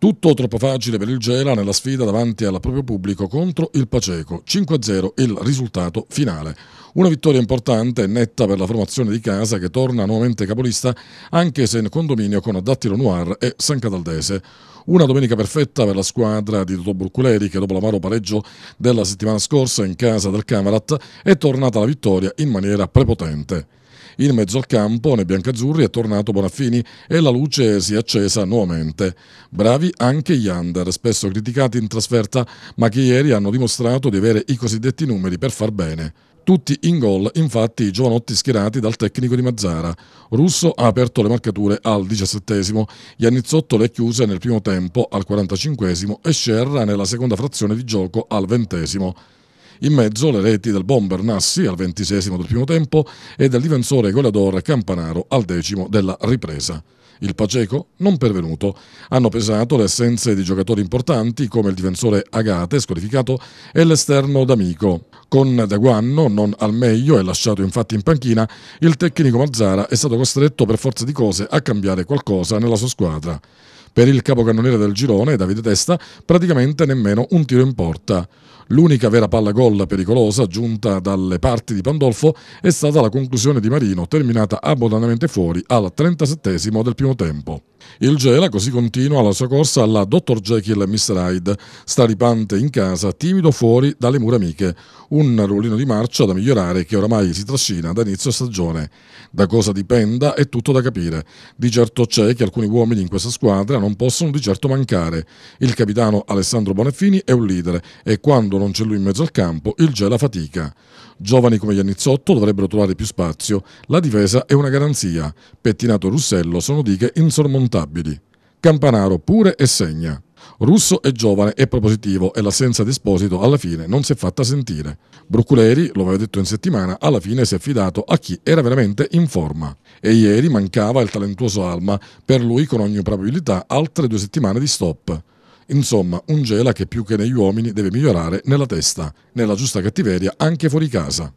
Tutto troppo facile per il Gela nella sfida davanti al proprio pubblico contro il Paceco. 5-0 il risultato finale. Una vittoria importante e netta per la formazione di casa che torna nuovamente capolista anche se in condominio con Dattilo Noir e San Cataldese. Una domenica perfetta per la squadra di Toto Burculeri che dopo l'amaro pareggio della settimana scorsa in casa del Camarat è tornata alla vittoria in maniera prepotente. In mezzo al campo, nei biancazzurri, è tornato Bonaffini e la luce si è accesa nuovamente. Bravi anche gli under, spesso criticati in trasferta, ma che ieri hanno dimostrato di avere i cosiddetti numeri per far bene. Tutti in gol, infatti, i giovanotti schierati dal tecnico di Mazzara. Russo ha aperto le marcature al diciassettesimo, Giannizzotto le chiuse nel primo tempo al quarantacinquesimo e Scerra nella seconda frazione di gioco al ventesimo in mezzo le reti del bomber Nassi al ventisesimo del primo tempo e del difensore goleador Campanaro al decimo della ripresa. Il Paceco non pervenuto. Hanno pesato le essenze di giocatori importanti come il difensore Agate, squalificato, e l'esterno D'Amico. Con Daguanno non al meglio e lasciato infatti in panchina, il tecnico Mazzara è stato costretto per forza di cose a cambiare qualcosa nella sua squadra. Per il capocannoniere del girone, Davide Testa, praticamente nemmeno un tiro in porta. L'unica vera palla gol pericolosa giunta dalle parti di Pandolfo è stata la conclusione di Marino, terminata abbondantemente fuori al 37 del primo tempo. Il Gela così continua la sua corsa alla Dr. Jekyll Mr. Hyde, staripante in casa, timido fuori dalle mura amiche, un ruolino di marcia da migliorare che oramai si trascina da inizio stagione. Da cosa dipenda è tutto da capire. Di certo c'è che alcuni uomini in questa squadra non possono di certo mancare. Il capitano Alessandro Bonaffini è un leader e quando non c'è lui in mezzo al campo, il gela fatica. Giovani come Iannizzotto dovrebbero trovare più spazio, la difesa è una garanzia, Pettinato e Russello sono dighe insormontabili. Campanaro pure e segna. Russo è giovane e propositivo e l'assenza di Esposito alla fine non si è fatta sentire. Bruculeri, lo aveva detto in settimana, alla fine si è affidato a chi era veramente in forma. E ieri mancava il talentuoso Alma, per lui con ogni probabilità altre due settimane di stop. Insomma, un Gela che più che negli uomini deve migliorare nella testa, nella giusta cattiveria, anche fuori casa.